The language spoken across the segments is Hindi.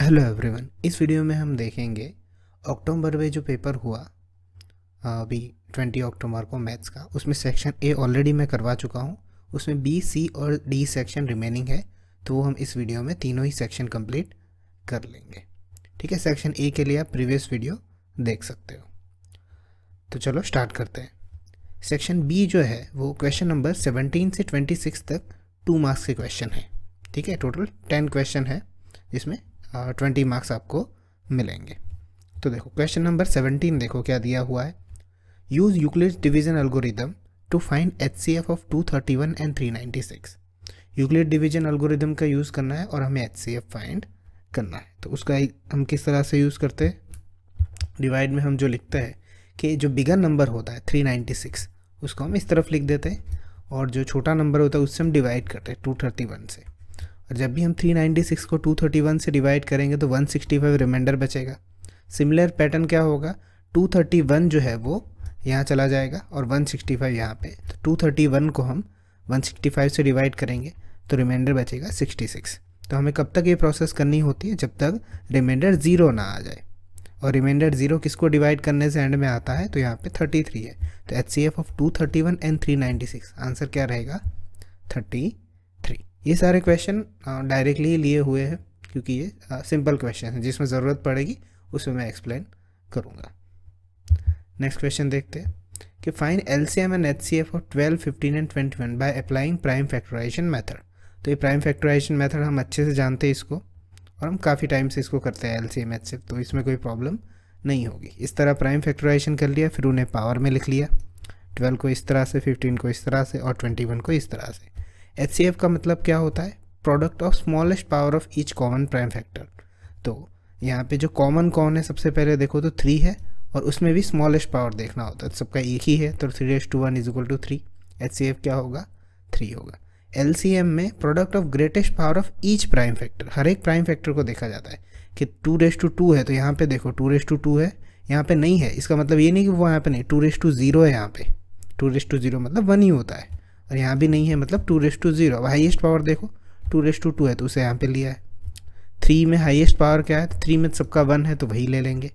हेलो एवरीवन इस वीडियो में हम देखेंगे अक्टूबर में जो पेपर हुआ अभी ट्वेंटी अक्टूबर को मैथ्स का उसमें सेक्शन ए ऑलरेडी मैं करवा चुका हूँ उसमें बी सी और डी सेक्शन रिमेनिंग है तो वो हम इस वीडियो में तीनों ही सेक्शन कंप्लीट कर लेंगे ठीक है सेक्शन ए के लिए आप प्रीवियस वीडियो देख सकते हो तो चलो स्टार्ट करते हैं सेक्शन बी जो है वो क्वेश्चन नंबर सेवनटीन से ट्वेंटी सिक्स तक टू मार्क्स के क्वेश्चन है ठीक है टोटल टेन क्वेश्चन है जिसमें ट्वेंटी मार्क्स आपको मिलेंगे तो देखो क्वेश्चन नंबर सेवनटीन देखो क्या दिया हुआ है use Euclid division algorithm to find H C F of two thirty one and three ninety six Euclid division algorithm का यूज़ करना है और हमें एच सी एफ फाइंड करना है तो उसका हम किस तरह से यूज़ करते हैं डिवाइड में हम जो लिखते हैं कि जो बिगर नंबर होता है थ्री नाइन्टी सिक्स उसको हम इस तरफ लिख देते हैं और जो छोटा नंबर होता है उससे हम डिवाइड करते हैं टू थर्टी वन से और जब भी हम 396 को 231 से डिवाइड करेंगे तो 165 रिमाइंडर बचेगा सिमिलर पैटर्न क्या होगा 231 जो है वो यहाँ चला जाएगा और 165 सिक्सटी यहाँ पर तो 231 को हम 165 से डिवाइड करेंगे तो रिमाइंडर बचेगा 66 तो हमें कब तक ये प्रोसेस करनी होती है जब तक रिमाइंडर ज़ीरो ना आ जाए और रिमाइंडर जीरो किसको डिवाइड करने से एंड में आता है तो यहाँ पे 33 है तो H C F of two thirty one and three ninety six answer क्या रहेगा थर्टी ये सारे क्वेश्चन डायरेक्टली लिए हुए हैं क्योंकि ये सिंपल क्वेश्चन है जिसमें ज़रूरत पड़ेगी उसमें मैं एक्सप्लेन करूँगा नेक्स्ट क्वेश्चन देखते हैं कि find L C M and H C F of twelve fifteen and twenty one by applying prime factorisation method तो ये प्राइम फैक्टराइजेशन मैथड हम अच्छे से जानते हैं इसको और हम काफ़ी टाइम से इसको करते हैं L C M H C F तो इसमें कोई प्रॉब्लम नहीं होगी इस तरह प्राइम फैक्टराइजेशन कर लिया फिर उन्हें पावर में लिख लिया ट्वेल्व को इस तरह से फिफ्टीन को इस तरह से और ट्वेंटी वन को इस तरह से एच का मतलब क्या होता है product of smallest power of each common prime factor तो यहाँ पे जो कॉमन कॉन है सबसे पहले देखो तो थ्री है और उसमें भी स्मॉलेस्ट पावर देखना होता है तो सबका एक ही है तो three days to one is equal to three H क्या होगा थ्री होगा एल में product of greatest power of each prime factor हर एक प्राइम फैक्टर को देखा जाता है कि टू रेस टू टू है तो यहाँ पे देखो टू रेस टू टू है यहाँ पे नहीं है इसका मतलब ये नहीं कि वो यहाँ पे नहीं टू रेस टू ज़ीरो है यहाँ पे टू रेस टू ज़ीरो मतलब वन ही होता है और यहाँ भी नहीं है मतलब two raise to zero highest power देखो टू रेस टू टू है तो उसे यहाँ पे लिया है थ्री में हाईएस्ट पावर क्या है थ्री में सबका वन है तो वही ले लेंगे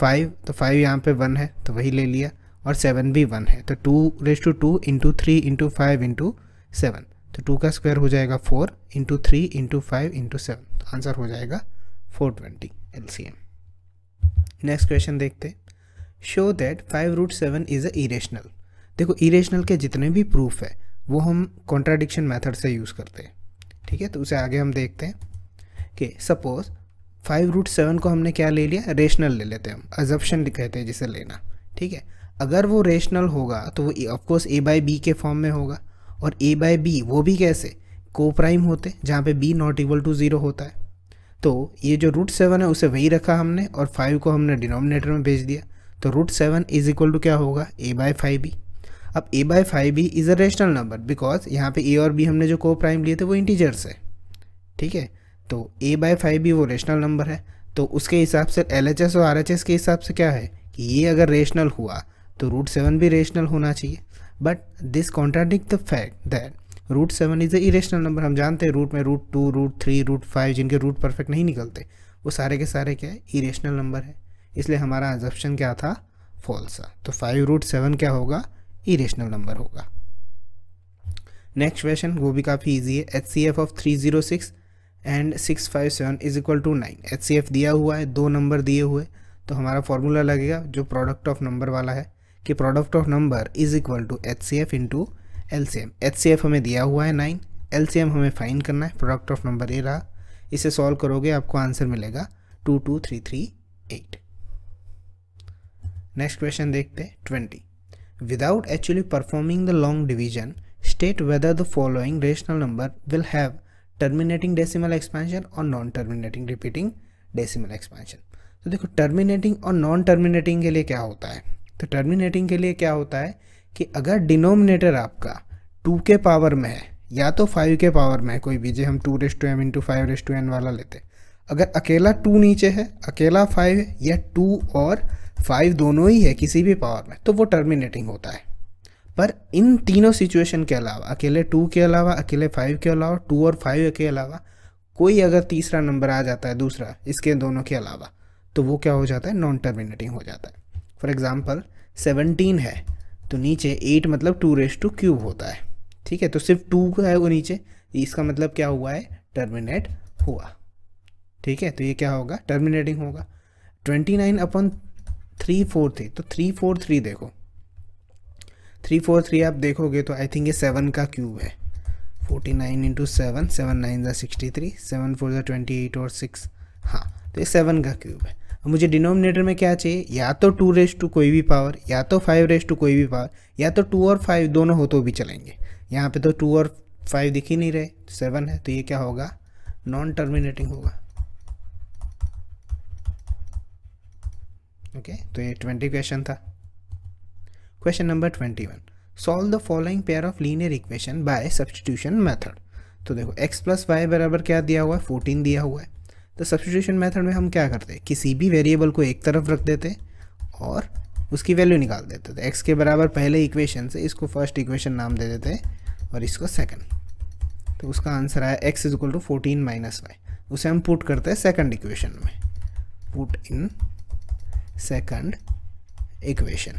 फाइव तो फाइव यहाँ पे वन है तो वही ले लिया और सेवन भी वन है तो two raise to two into three into five into seven तो टू का स्क्वायर हो जाएगा four into three into five into seven तो आंसर हो जाएगा four twenty L C M next question देखते show that five root seven is a irrational देखो इरेशनल के जितने भी प्रूफ है वो हम कॉन्ट्राडिक्शन मेथड से यूज़ करते हैं ठीक है तो उसे आगे हम देखते हैं कि सपोज़ फाइव रूट सेवन को हमने क्या ले लिया रेशनल ले लेते हैं हम अजप्शन कहते हैं जिसे लेना ठीक है अगर वो रेशनल होगा तो वो ऑफकोर्स ए बाई बी के फॉर्म में होगा और ए बाई बी वो भी कैसे को प्राइम होते जहाँ पे B not equal to zero होता है तो ये जो रूट सेवन है उसे वही रखा हमने और फाइव को हमने डिनोमिनेटर में भेज दिया तो root seven is equal to क्या होगा ए बाई फाइव बी अब ए बाई फाइव भी is a rational number because यहाँ पे ए और बी हमने जो को प्राइम लिए थे वो इंटीजर्स है ठीक है तो ए बाई फाइव भी वो रेशनल नंबर है तो उसके हिसाब से एल एच एस और आर एच एस के हिसाब से क्या है कि ये अगर रेशनल हुआ तो रूट सेवन भी रेशनल होना चाहिए but this contradict the fact that root seven is a irrational number हम जानते हैं रूट में root two root three root five जिनके रूट परफेक्ट नहीं निकलते वो सारे के सारे क्या है इरेशनल नंबर है इसलिए हमारा एजप्शन क्या था फॉल्स था तो फाइव रूट सेवन क्या होगा इरेशनल नंबर होगा नेक्स्ट क्वेश्चन वो भी काफ़ी ईजी है H C F of three zero six and six five seven is equal to nine H C F दिया हुआ है दो नंबर दिए हुए तो हमारा फॉर्मूला लगेगा जो प्रोडक्ट ऑफ नंबर वाला है कि product of number is equal to H C F into L C M H C F हमें दिया हुआ है नाइन एल सी एम हमें फाइन करना है प्रोडक्ट ऑफ नंबर ये रहा इसे सॉल्व करोगे आपको आंसर मिलेगा two two three three eight next question देखते हैं twenty Without actually performing the long division, state whether the following rational number will have terminating decimal expansion or non-terminating repeating decimal expansion. तो देखो टर्मिनेटिंग और नॉन टर्मिनेटिंग के लिए क्या होता है तो टर्मिनेटिंग के लिए क्या होता है कि अगर डिनोमिनेटर आपका टू के पावर में है या तो फाइव के पावर में है कोई भी जे हम two raise to M into five raise to N वाला लेते अगर अकेला टू नीचे है अकेला फाइव है या टू और फाइव दोनों ही है किसी भी पावर में तो वो टर्मिनेटिंग होता है पर इन तीनों सिचुएशन के अलावा अकेले टू के अलावा अकेले फाइव के अलावा टू और फाइव के अलावा कोई अगर तीसरा नंबर आ जाता है दूसरा इसके दोनों के अलावा तो वो क्या हो जाता है नॉन टर्मिनेटिंग हो जाता है फॉर एग्ज़ाम्पल सेवनटीन है तो नीचे एट मतलब टू रेस टू क्यूब होता है ठीक है तो सिर्फ टू का है वो नीचे इसका मतलब क्या हुआ है टर्मिनेट हुआ ठीक है तो ये क्या होगा टर्मिनेटिंग होगा twenty nine upon three four three तो थ्री फोर थ्री देखो थ्री फोर थ्री आप देखोगे तो आई थिंक ये सेवन का क्यूब है forty nine into seven seven nine ज़ा सिक्सटी थ्री सेवन फोर ज़ा ट्वेंटी एट और सिक्स हाँ तो ये सेवन का क्यूब है अब मुझे डिनोमिनेटर में क्या चाहिए या तो टू रेस टू कोई भी पावर या तो फाइव रेस टू कोई भी पावर या तो टू और फाइव दोनों हो तो भी चलेंगे यहाँ पे तो टू और फाइव दिख ही नहीं रहे सेवन तो है तो ये क्या होगा नॉन टर्मिनेटिंग होगा ओके तो ये ट्वेंटी क्वेश्चन था question number twenty one solve the following pair of linear equation by substitution method तो देखो x प्लस वाई बराबर क्या दिया हुआ है फोर्टीन दिया हुआ है तो सब्सटीट्यूशन मेथड में हम क्या करते हैं किसी भी वेरिएबल को एक तरफ रख देते और उसकी वैल्यू निकाल देते थे एक्स तो के बराबर पहले इक्वेशन से इसको फर्स्ट इक्वेशन नाम दे देते और इसको सेकंड तो उसका आंसर आया X is equal to fourteen minus Y उसे हम पुट करते हैं सेकंड इक्वेशन में पुट इन सेकंड इक्वेशन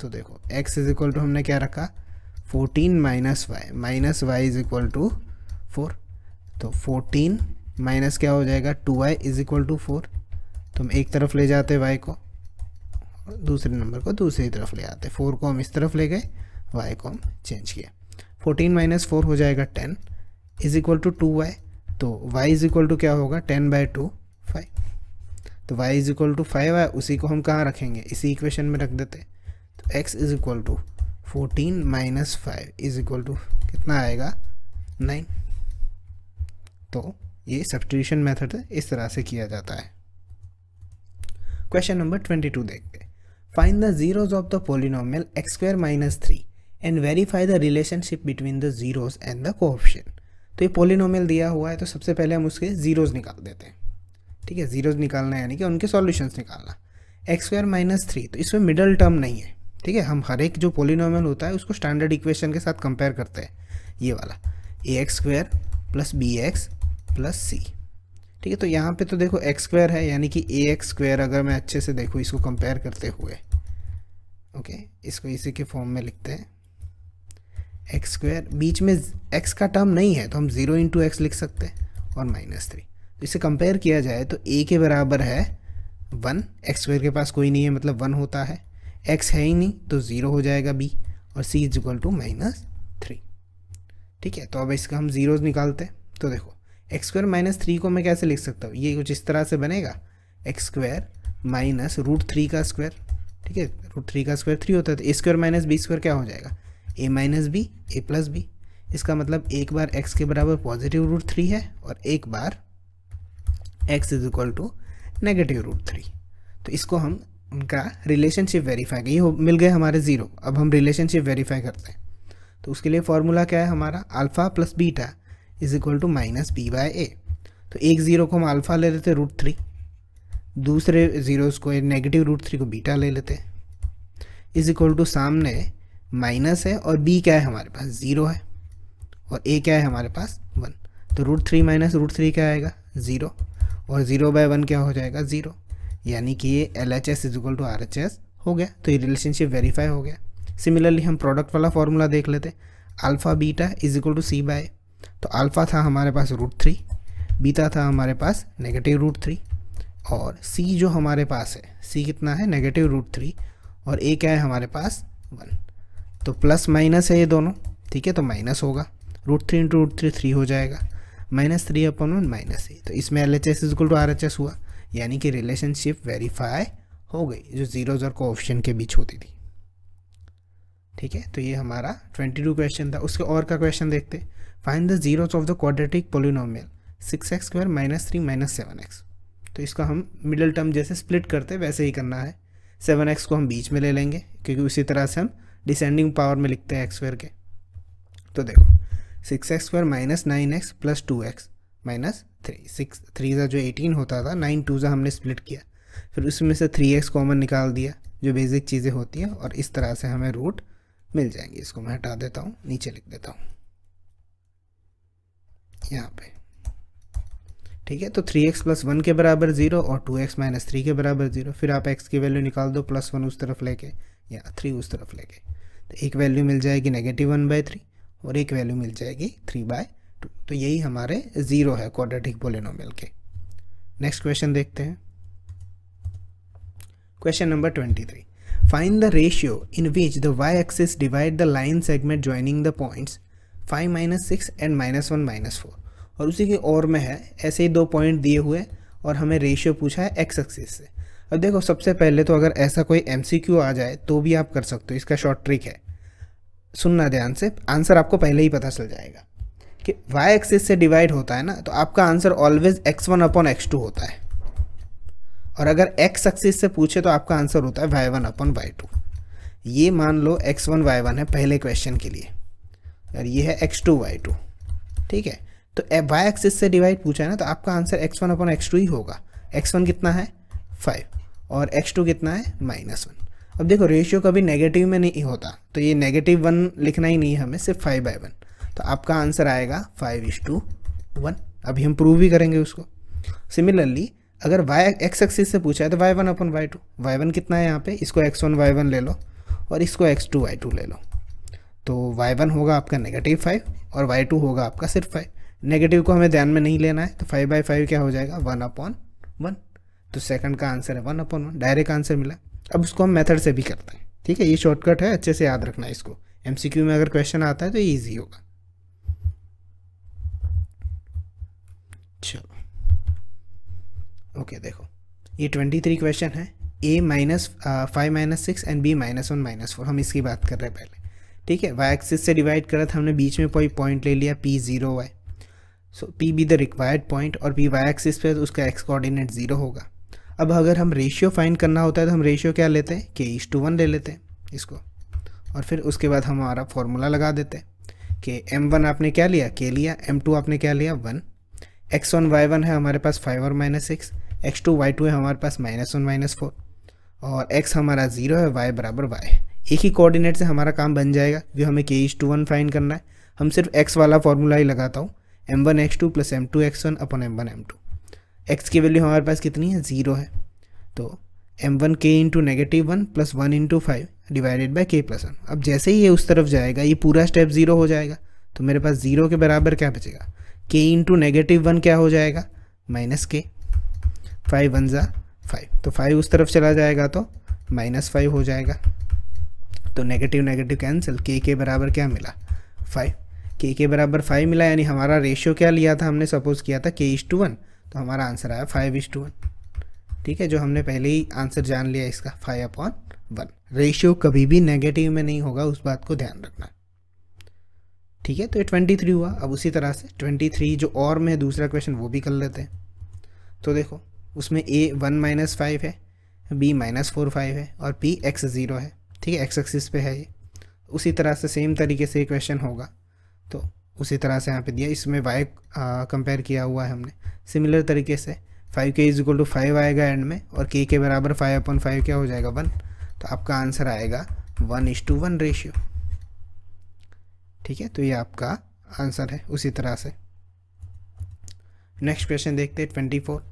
तो देखो x इज इक्वल टू हमने क्या रखा 14 minus Y minus Y is equal to four तो 14 माइनस क्या हो जाएगा 2y Y is equal to four तो हम एक तरफ ले जाते y को दूसरे नंबर को दूसरी तरफ ले आते फोर को हम इस तरफ ले गए y को हम चेंज किया 14 माइनस फोर हो जाएगा 10 is equal to two Y तो y इज इक्वल टू क्या होगा 10 बाई टू तो y is equal to five है उसी को हम कहाँ रखेंगे इसी इक्वेशन में रख देते तो x is equal to fourteen minus five is equal to कितना आएगा नाइन तो ये सब्सटीट्यूशन मेथड इस तरह से किया जाता है क्वेश्चन नंबर ट्वेंटी टू देखते find the zeros of the polynomial X square minus three and verify the relationship between the zeros and the coefficient तो ये पोलिनोमियल दिया हुआ है तो सबसे पहले हम उसके जीरोज निकाल देते हैं ठीक है ज़ीरोज़ निकालना यानी कि उनके सॉल्यूशंस निकालना एक्स स्क्वायर माइनस थ्री तो इसमें मिडल टर्म नहीं है ठीक है हम हर एक जो पोलिनोमल होता है उसको स्टैंडर्ड इक्वेशन के साथ कंपेयर करते हैं ये वाला A X square plus B X plus C ठीक है तो यहाँ पे तो देखो एक्स स्क्वायर है यानी कि ए एक्स स्क्वायर अगर मैं अच्छे से देखूँ इसको कंपेयर करते हुए ओके इसको इसी के फॉर्म में लिखते हैं एक्स स्क्वायर बीच में एक्स का टर्म नहीं है तो हम ज़ीरो इंटू एक्स लिख सकते हैं और माइनस थ्री इसे कंपेयर किया जाए तो ए के बराबर है वन एक्स स्क्वायर के पास कोई नहीं है मतलब वन होता है एक्स है ही नहीं तो ज़ीरो हो जाएगा बी और C is equal to minus three ठीक है तो अब इसका हम ज़ीरोज निकालते हैं तो देखो एक्स स्क्वायर माइनस थ्री को मैं कैसे लिख सकता हूँ ये कुछ इस तरह से बनेगा X square minus root three का स्क्वायर ठीक है रूट थ्री का स्क्वायर थ्री होता है तो A square minus B square क्या हो जाएगा A minus B A plus B इसका मतलब एक बार एक्स के बराबर पॉजिटिव रूट थ्री है और एक बार X is equal to negative root three तो इसको हम उनका रिलेशनशिप वेरीफाई ये मिल गए हमारे ज़ीरो अब हम रिलेशनशिप वेरीफाई करते हैं तो उसके लिए फॉर्मूला क्या है हमारा alpha plus beta is equal to minus B by A तो एक ज़ीरो को हम अल्फ़ा ले लेते रूट थ्री दूसरे ज़ीरोज़ को नेगेटिव रूट थ्री को बीटा ले लेते इज इक्वल टू सामने माइनस है और बी क्या है हमारे पास ज़ीरो है और ए क्या है हमारे पास वन तो root three minus root three क्या आएगा ज़ीरो और ज़ीरो बाय वन क्या हो जाएगा ज़ीरो यानी कि ये L H S is equal to R H S हो गया तो ये रिलेशनशिप वेरीफाई हो गया सिमिलरली हम प्रोडक्ट वाला फार्मूला देख लेते alpha beta is equal to C by तो अल्फ़ा था हमारे पास रूट थ्री बीटा था हमारे पास नेगेटिव रूट थ्री और सी जो हमारे पास है सी कितना है नेगेटिव रूट थ्री और ए क्या है हमारे पास वन तो प्लस माइनस है ये दोनों ठीक है तो माइनस होगा root three into root three three हो जाएगा minus three upon one minus A तो इसमें L H S is equal to R H S हुआ यानी कि रिलेशनशिप वेरीफाई हो गई जो जीरोज और कोऑप्शन के बीच होती थी ठीक है तो ये हमारा ट्वेंटी टू क्वेश्चन था उसके और का क्वेश्चन देखते find the zeros of the quadratic polynomial six X square minus three minus seven X तो इसका हम मिडिल टर्म जैसे स्प्लिट करते वैसे ही करना है सेवन एक्स को हम बीच में ले लेंगे क्योंकि उसी तरह से हम डिसेंडिंग पावर में लिखते हैं एक्स स्क्वायर के तो देखो six X square minus nine X plus two x minus three six three जो एटीन होता था नाइन टू जो हमने स्प्लिट किया फिर उसमें से थ्री एक्स कॉमन निकाल दिया जो बेसिक चीज़ें होती हैं और इस तरह से हमें रूट मिल जाएंगे इसको मैं हटा देता हूँ नीचे लिख देता हूँ यहाँ पे ठीक है तो थ्री एक्स प्लस वन के बराबर ज़ीरो और टू एक्स माइनस थ्री के बराबर ज़ीरो फिर आप एक्स की वैल्यू निकाल दो प्लस वन उस तरफ लेके या थ्री उस तरफ लेके तो एक वैल्यू मिल जाएगी नेगेटिव वन बाई थ्री और एक वैल्यू मिल जाएगी थ्री बाय टू तो यही हमारे ज़ीरो है क्वाड्रेटिक पोलिनोमियल के नेक्स्ट क्वेश्चन देखते हैं question number twenty three find the ratio in which the Y axis divide the line segment joining the points five minus six and minus one minus four और उसी के और में है ऐसे ही दो पॉइंट दिए हुए और हमें रेशियो पूछा है एक्स एक्सिस से अब देखो सबसे पहले तो अगर ऐसा कोई एम आ जाए तो भी आप कर सकते हो इसका शॉर्ट ट्रिक है सुनना ध्यान से आंसर आपको पहले ही पता चल जाएगा कि y एक्सिस से डिवाइड होता है ना तो आपका answer always x1 one upon X होता है और अगर x एक्सिस से पूछे तो आपका आंसर होता है y1 वन अपॉन वाई ये मान लो x1 वन वाई वन है पहले क्वेश्चन के लिए और ये है x2 टू वाई टू ठीक है तो y एक्सिस से डिवाइड पूछा है ना तो आपका answer x1 one upon X ही होगा x1 कितना है फाइव और x2 कितना है माइनस वन अब देखो रेशियो कभी नेगेटिव में नहीं होता तो ये नेगेटिव वन लिखना ही नहीं है हमें सिर्फ फाइव बाई वन तो आपका आंसर आएगा फाइव इज टू वन अभी हम प्रूव भी करेंगे उसको सिमिलरली अगर वाई एक्स एक्सिस से पूछा है तो Y one upon Y two Y one कितना है यहाँ पे इसको एक्स वन वाई वन ले लो और इसको एक्स टू वाई टू ले लो तो वाई वन होगा आपका नेगेटिव फाइव और वाई टू होगा आपका सिर्फ फाइव नेगेटिव को हमें ध्यान में नहीं लेना है तो फाइव बाई फाइव क्या हो जाएगा वन अपॉन वन तो सेकंड का आंसर है one upon one direct answer मिला अब उसको हम मेथड से भी करते हैं ठीक है ये शॉर्टकट है अच्छे से याद रखना इसको एम में अगर क्वेश्चन आता है तो ये ईजी होगा चलो ओके देखो ये ट्वेंटी थ्री क्वेश्चन है A minus five minus six and B minus one minus four हम इसकी बात कर रहे हैं पहले ठीक है वाई एक्सिस से डिवाइड करा था हमने बीच में कोई पॉइंट ले लिया P zero Y so P be the required point और पी वाई एक्सिस पे तो उसका एक्स कोऑर्डिनेट ज़ीरो होगा अब अगर हम रेशियो फाइंड करना होता है तो हम रेशियो क्या लेते हैं के इस टू वन ले लेते हैं इसको और फिर उसके बाद हम हमारा फॉर्मूला लगा देते हैं कि एम वन आपने क्या लिया के लिया एम टू आपने क्या लिया one X one Y one है हमारे पास फाइव और minus six X two Y two है हमारे पास माइनस वन माइनस फोर और एक्स हमारा ज़ीरो है वाई बराबर वाई एक ही कोऑर्डिनेट से हमारा काम बन जाएगा जो हमें के इस टू वन फाइंड करना है हम सिर्फ एक्स वाला फॉर्मूला ही लगाता हूँ M one x two plus M two x one अपन M one M two x की वैल्यू हमारे पास कितनी है ज़ीरो है तो M one k into negative one plus one into five divided by k plus one अब जैसे ही ये उस तरफ जाएगा ये पूरा स्टेप ज़ीरो हो जाएगा तो मेरे पास ज़ीरो के बराबर क्या बचेगा के इंटू नेगेटिव वन क्या हो जाएगा माइनस के फाइव वन ज़ा फाइव तो फाइव उस तरफ चला जाएगा तो माइनस फाइव हो जाएगा तो नेगेटिव नेगेटिव कैंसिल के के बराबर क्या मिला फाइव के के बराबर फाइव मिला यानी हमारा रेशियो क्या लिया था हमने सपोज़ किया था के इज टू वन तो हमारा आंसर आया फाइव इज टू वन ठीक है जो हमने पहले ही आंसर जान लिया इसका फाइव अपॉन वन रेशियो कभी भी नेगेटिव में नहीं होगा उस बात को ध्यान रखना ठीक है तो ये ट्वेंटी थ्री हुआ अब उसी तरह से ट्वेंटी थ्री जो और में दूसरा क्वेश्चन वो भी कर लेते हैं तो देखो उसमें ए वन माइनस फाइव है बी माइनस फोर फाइव है और पी एक्स ज़ीरो है ठीक है एक्स एक्सिस पे है ये उसी तरह से सेम तरीके से क्वेश्चन होगा तो उसी तरह से यहाँ पे दिया इसमें y कंपेयर किया हुआ है हमने सिमिलर तरीके से five k is equal to five आएगा एंड में और के के बराबर फाइव अपॉन फाइव क्या हो जाएगा वन तो आपका आंसर आएगा one is to one ratio ठीक है तो ये आपका आंसर है उसी तरह से नेक्स्ट क्वेश्चन देखते हैं twenty four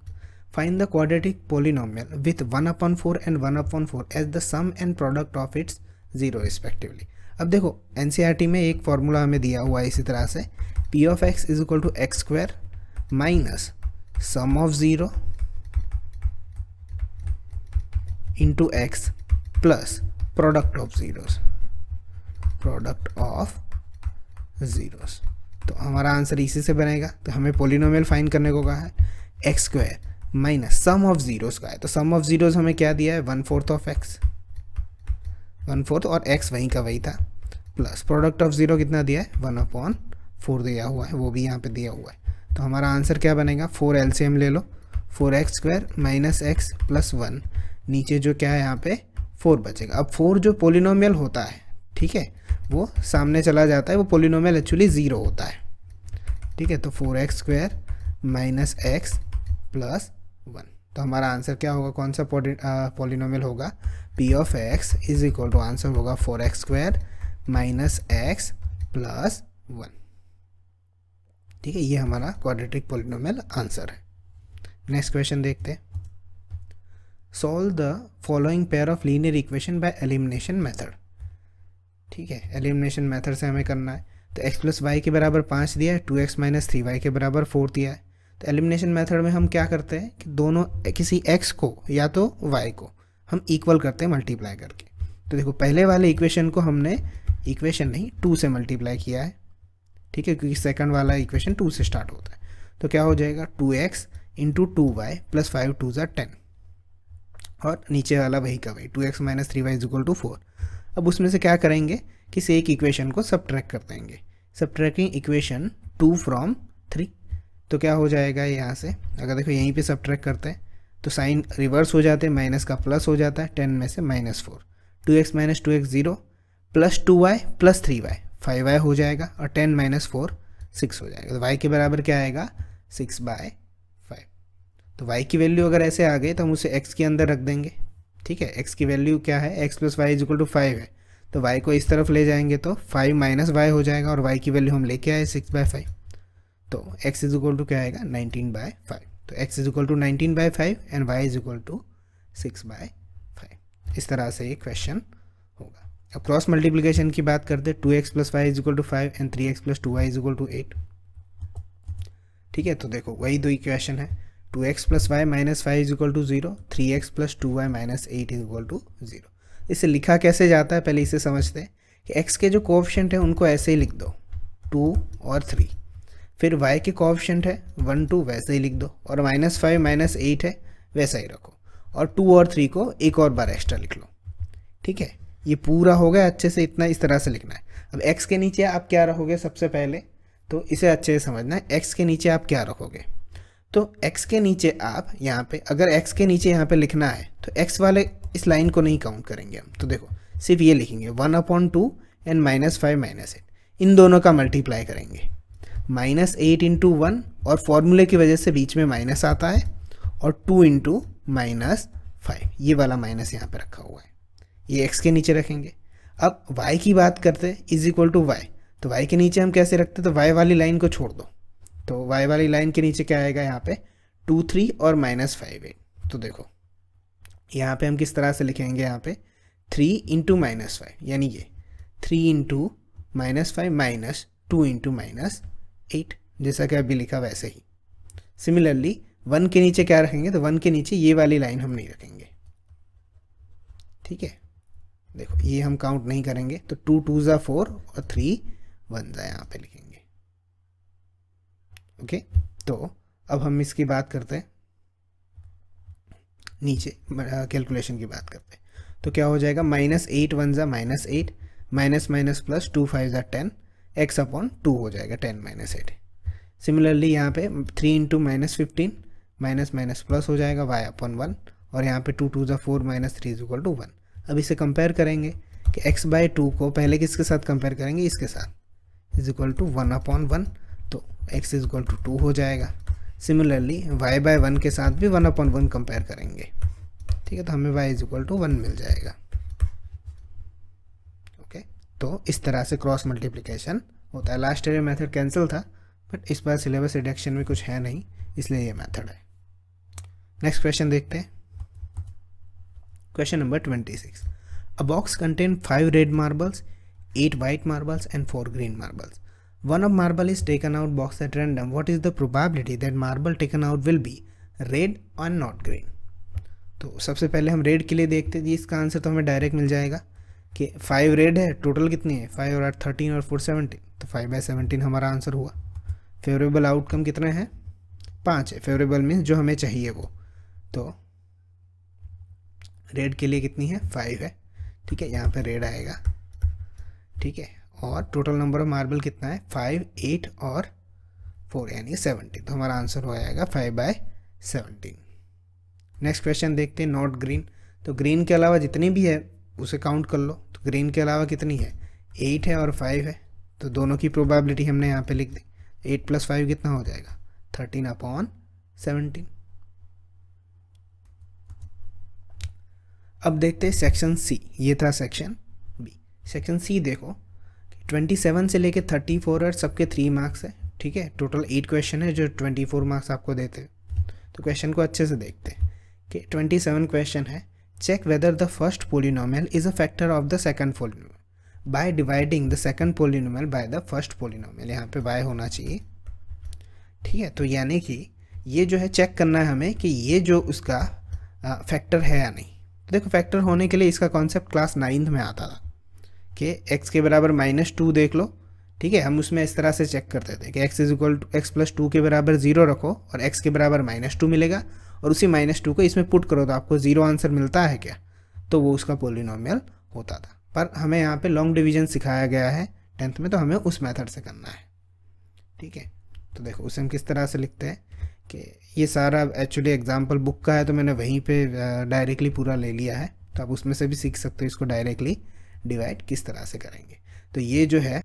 find the quadratic polynomial with one upon four and one upon four as the sum and product of its zero respectively अब देखो एन e में एक फार्मूला हमें दिया हुआ है इसी तरह से P of x is equal to x square minus sum of zero into x plus product of zeros product of zeros तो हमारा आंसर इसी से बनेगा तो हमें पोलिनोमियल फाइन करने को कहा है x square minus sum of zeros का है तो सम ऑफ ज़ीरोस हमें क्या दिया है one fourth of x one fourth और एक्स वहीं का वही था प्लस प्रोडक्ट ऑफ ज़ीरो कितना दिया है वन अपॉन फोर दिया हुआ है वो भी यहाँ पे दिया हुआ है तो हमारा आंसर क्या बनेगा फोर एल ले लो four x square minus x plus one नीचे जो क्या है यहाँ पे फोर बचेगा अब फोर जो पोलिनोमियल होता है ठीक है वो सामने चला जाता है वो पोलिनोमियल एक्चुअली ज़ीरो होता है ठीक है तो four x square minus x plus तो हमारा आंसर क्या होगा कौन सा पोलिनोमल होगा P of x is equal to answer होगा four x square minus x plus one ठीक है ये हमारा क्वाड्रेटिक पोलिनोमियल आंसर है नेक्स्ट क्वेश्चन देखते हैं solve the following pair of linear equation by elimination method ठीक है एलिमिनेशन मेथड से हमें करना है तो एक्स प्लस वाई के बराबर पाँच दिया है two x minus three y के बराबर फोर दिया है तो एलिमिनेशन मेथड में हम क्या करते हैं कि दोनों किसी एक्स को या तो वाई को हम इक्वल करते हैं मल्टीप्लाई करके तो देखो पहले वाले इक्वेशन को हमने इक्वेशन नहीं टू से मल्टीप्लाई किया है ठीक है क्योंकि सेकंड वाला इक्वेशन टू से स्टार्ट होता है तो क्या हो जाएगा two x into two y plus five two जै टेन और नीचे वाला वही का वही two x minus three y equal to four अब उसमें से क्या करेंगे किसी एक इक्वेशन को सब कर देंगे सब इक्वेशन टू फ्रॉम थ्री तो क्या हो जाएगा यहाँ से अगर देखो यहीं पे सब करते हैं तो साइन रिवर्स हो जाते हैं माइनस का प्लस हो जाता है टेन में से minus four two x minus two x zero plus two y plus three y five y हो जाएगा और टेन माइनस फोर सिक्स हो जाएगा तो वाई के बराबर क्या आएगा सिक्स बाय फाइव तो वाई की वैल्यू अगर ऐसे आ गई तो हम उसे एक्स के अंदर रख देंगे ठीक है एक्स की वैल्यू क्या है x plus y is equal to five है तो वाई को इस तरफ ले जाएंगे तो फाइव माइनस वाई हो जाएगा और वाई की वैल्यू हम लेके आए सिक्स बाय फाइव तो x इज इक्वल टू क्या आएगा 19 बाय फाइव तो x is equal to nineteen by five and y is equal to six by five इस तरह से ये क्वेश्चन होगा अब क्रॉस मल्टीप्लीकेशन की बात करते हैं two x plus Y is equal to five and three x plus two y is equal to eight ठीक है तो देखो वही दो इक्वेशन है two x plus y minus five is equal to zero three x plus two y minus eight is equal to zero इसे लिखा कैसे जाता है पहले इसे समझते हैं कि एक्स के जो कोऑफिशिएंट हैं उनको ऐसे ही लिख दो टू और थ्री फिर y के कोऑप्शेंट है वन टू वैसे ही लिख दो और माइनस फाइव माइनस एट है वैसा ही रखो और टू और थ्री को एक और बार एक्स्ट्रा लिख लो ठीक है ये पूरा हो गया अच्छे से इतना इस तरह से लिखना है अब x के नीचे आप क्या रखोगे सबसे पहले तो इसे अच्छे से समझना है x के नीचे आप क्या रखोगे तो x के नीचे आप यहाँ पे अगर x के नीचे यहाँ पे लिखना है तो x वाले इस लाइन को नहीं काउंट करेंगे हम तो देखो सिर्फ ये लिखेंगे one upon two and minus five minus eight इन दोनों का मल्टीप्लाई करेंगे माइनस एट इंटू वन और फॉर्मूले की वजह से बीच में माइनस आता है और टू इंटू माइनस फाइव ये वाला माइनस यहाँ पे रखा हुआ है ये एक्स के नीचे रखेंगे अब वाई की बात करते हैं इज इक्वल टू वाई तो वाई के नीचे हम कैसे रखते हैं तो वाई वाली लाइन को छोड़ दो तो वाई वाली लाइन के नीचे क्या आएगा यहाँ पे टू थ्री और माइनस फाइव एट तो देखो यहाँ पे हम किस तरह से लिखेंगे यहाँ पे थ्री इंटू माइनस फाइव यानी ये three into minus five minus two into minus eight जैसा कि अभी लिखा वैसे ही सिमिलरली वन के नीचे क्या रखेंगे तो वन के नीचे ये वाली लाइन हम नहीं रखेंगे ठीक है देखो ये हम काउंट नहीं करेंगे तो टू टू ज़ा फोर और थ्री वन ज़ा यहाँ पे लिखेंगे ओके तो अब हम इसकी बात करते हैं नीचे कैलकुलेशन की बात करते हैं तो क्या हो जाएगा माइनस एट वन ज़ा minus eight minus minus plus two five ज़ा टेन एक्स अपॉन टू हो जाएगा टेन माइनस एट सिमिलरली यहाँ पे three into minus fifteen minus minus plus हो जाएगा वाई अपॉन वन और यहाँ पे टू टू ज़ा four minus three is to one अब इसे कंपेयर करेंगे कि एक्स बाय टू को पहले किसके साथ कंपेयर करेंगे इसके साथ is equal to one upon one तो x is equal to two हो जाएगा सिमिलरली वाई बाय वन के साथ भी वन अपॉन वन कंपेयर करेंगे ठीक है तो हमें y is equal to one मिल जाएगा तो इस तरह से क्रॉस मल्टीप्लिकेशन होता है लास्ट ईयर ये मैथड कैंसिल था बट इस बार सिलेबस रिडक्शन में कुछ है नहीं इसलिए ये मैथड है नेक्स्ट क्वेश्चन देखते हैं question number twenty six a box contain five red marbles eight white marbles and four green marbles one of marble is taken out box at random What is the probability that marble taken out will be red और नॉट ग्रीन तो सबसे पहले हम रेड के लिए देखते थे इसका आंसर तो हमें डायरेक्ट मिल जाएगा कि फाइव रेड है टोटल कितनी है फाइव और आठ थर्टीन और फोर सेवेंटीन तो फाइव बाई सेवनटीन हमारा आंसर हुआ फेवरेबल आउटकम कितने हैं पाँच है फेवरेबल मीन्स जो हमें चाहिए वो तो रेड के लिए कितनी है फाइव है ठीक है यहाँ पर रेड आएगा ठीक है और टोटल नंबर ऑफ मार्बल कितना है फाइव एट और फोर यानी सेवनटीन तो हमारा आंसर हो जाएगा five by seventeen next question देखते हैं नॉट ग्रीन तो ग्रीन के अलावा जितनी भी है उसे काउंट कर लो तो ग्रीन के अलावा कितनी है एट है और फाइव है तो दोनों की प्रोबेबिलिटी हमने यहाँ पे लिख दी एट प्लस फाइव कितना हो जाएगा थर्टीन अपॉन सेवनटीन अब देखते हैं सेक्शन सी ये था सेक्शन बी सेक्शन सी देखो ट्वेंटी सेवन से लेके थर्टी फोर और सबके थ्री मार्क्स है ठीक है टोटल एट क्वेश्चन है जो ट्वेंटी फोर मार्क्स आपको देते हैं तो क्वेश्चन को अच्छे से देखते हैं कि ट्वेंटी सेवन क्वेश्चन है Check whether the first polynomial is a factor of the second polynomial by dividing the second polynomial by the first polynomial यहाँ पे by होना चाहिए ठीक है तो यानी कि ये जो है चेक करना है हमें कि ये जो उसका फैक्टर है या नहीं तो देखो फैक्टर होने के लिए इसका कॉन्सेप्ट क्लास नाइन्थ में आता था कि एक्स के बराबर माइनस टू देख लो ठीक है हम उसमें इस तरह से चेक करते थे कि x is equal to x plus two के बराबर जीरो रखो और एक्स के बराबर माइनस टू मिलेगा और उसी माइनस टू को इसमें पुट करो तो आपको ज़ीरो आंसर मिलता है क्या तो वो उसका पोलिनोमियल होता था पर हमें यहाँ पे लॉन्ग डिवीजन सिखाया गया है टेंथ में तो हमें उस मेथड से करना है ठीक है तो देखो उसे हम किस तरह से लिखते हैं कि ये सारा एक्चुअली एग्जाम्पल बुक का है तो मैंने वहीं पर डायरेक्टली पूरा ले लिया है तो आप उसमें से भी सीख सकते हो इसको डायरेक्टली डिवाइड किस तरह से करेंगे तो ये जो है